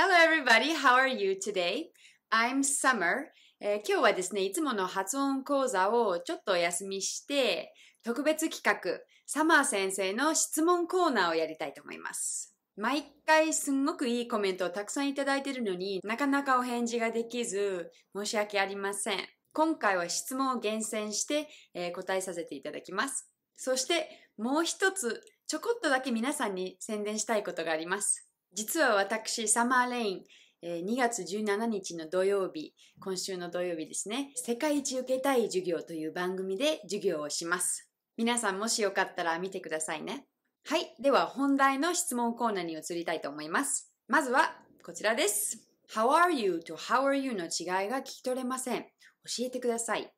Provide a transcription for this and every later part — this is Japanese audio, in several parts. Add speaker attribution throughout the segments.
Speaker 1: Hello everybody, how are you today? I'm Summer. えー、今日はですね、いつもの発音講座をちょっとお休みして、特別企画、サマー先生の質問コーナーをやりたいと思います。毎回すんごくいいコメントをたくさんいただいているのになかなかお返事ができず、申し訳ありません。今回は質問を厳選して、えー、答えさせていただきます。そして、もう一つ、ちょこっとだけ皆さんに宣伝したいことがあります。実は私、サマーレイン、2月17日の土曜日、今週の土曜日ですね、世界一受けたい授業という番組で授業をします。皆さんもしよかったら見てくださいね。はい。では本題の質問コーナーに移りたいと思います。まずはこちらです。How are you と How are you の違いが聞き取れません。教えてください。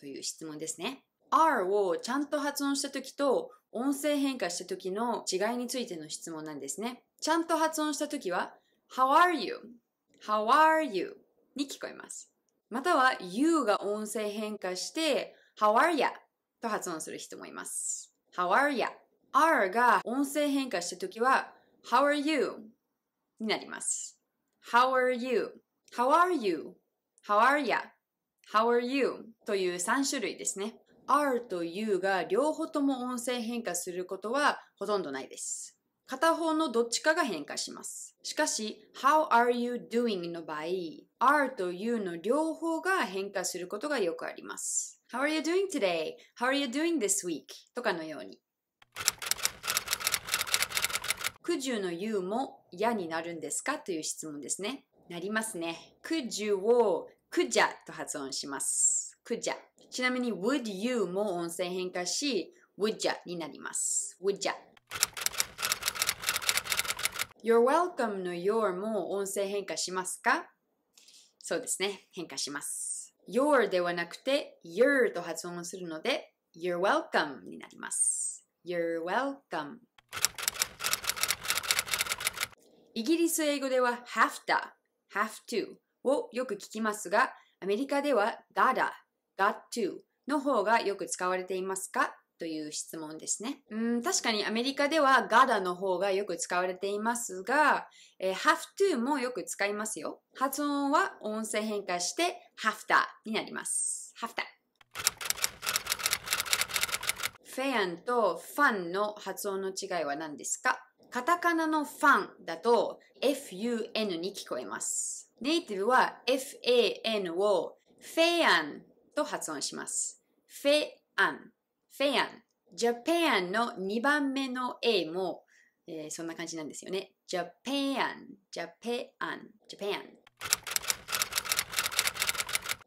Speaker 1: という質問ですね。R をちゃんと発音した時と音声変化した時の違いについての質問なんですね。ちゃんと発音したときは、How are you?How are you? に聞こえます。または、You が音声変化して、How are ya? と発音する人もいます。How are ya?R が音声変化したときは、How are you? になります。How are you?How are you?How are ya?How are you? という3種類ですね。R と U が両方とも音声変化することはほとんどないです。片方のどっちかが変化します。しかし、How are you doing? の場合、are と you の両方が変化することがよくあります。How are you doing today?How are you doing this week? とかのように。くじゅうの u も嫌になるんですかという質問ですね。なりますね。くじゅうをくじゃと発音します。くじゃ。ちなみに、would you も音声変化し、would ya になります。would ya。You're welcome の your も音声変化しますかそうですね。変化します。your ではなくて your と発音するので You're welcome になります。You're welcome イギリス英語では have to, have to をよく聞きますが、アメリカでは gotta, got to の方がよく使われていますかという質問ですね。うん、確かにアメリカではガダの方がよく使われていますが、えー、have to もよく使いますよ。発音は音声変化して have to になります。have to。フェアンとファンの発音の違いは何ですかカタカナのファンだと fun に聞こえます。ネイティブは fan をフェアンと発音します。フェアン。fan。Japan の2番目の A も、えー、そんな感じなんですよね。Japan, Japan, Japan。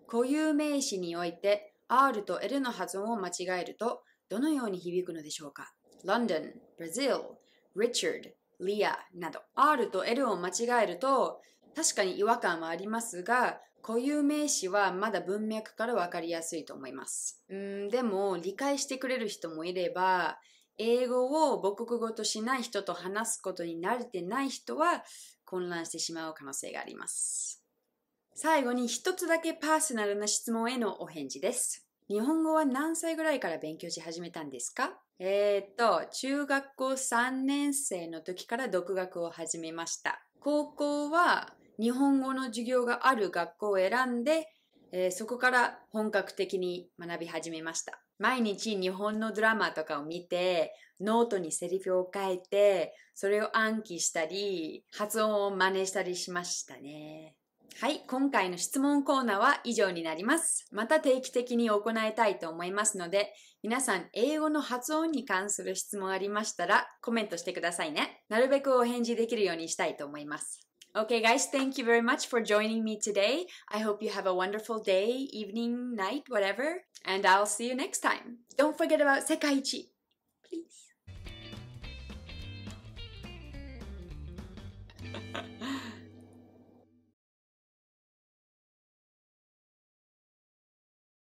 Speaker 1: 固有名詞において R と L の発音を間違えるとどのように響くのでしょうか ?London, Brazil, Richard, Leah など R と L を間違えると確かに違和感はありますが固有名詞はまだ文脈から分かりやすいと思います。うんでも理解してくれる人もいれば英語を母国語としない人と話すことに慣れてない人は混乱してしまう可能性があります。最後に一つだけパーソナルな質問へのお返事です。日本語は何歳ぐらいから勉強し始めたんですかえー、っと、中学校3年生の時から独学を始めました。高校は日本語の授業がある学校を選んで、えー、そこから本格的に学び始めました。毎日日本のドラマとかを見て、ノートにセリフを書いて、それを暗記したり、発音を真似したりしましたね。はい、今回の質問コーナーは以上になります。また定期的に行いたいと思いますので、皆さん英語の発音に関する質問ありましたらコメントしてくださいね。なるべくお返事できるようにしたいと思います。Okay, guys, thank you very much for joining me today. I hope you have a wonderful day, evening, night, whatever, and I'll see you next time. Don't forget about Sekaiichi, please.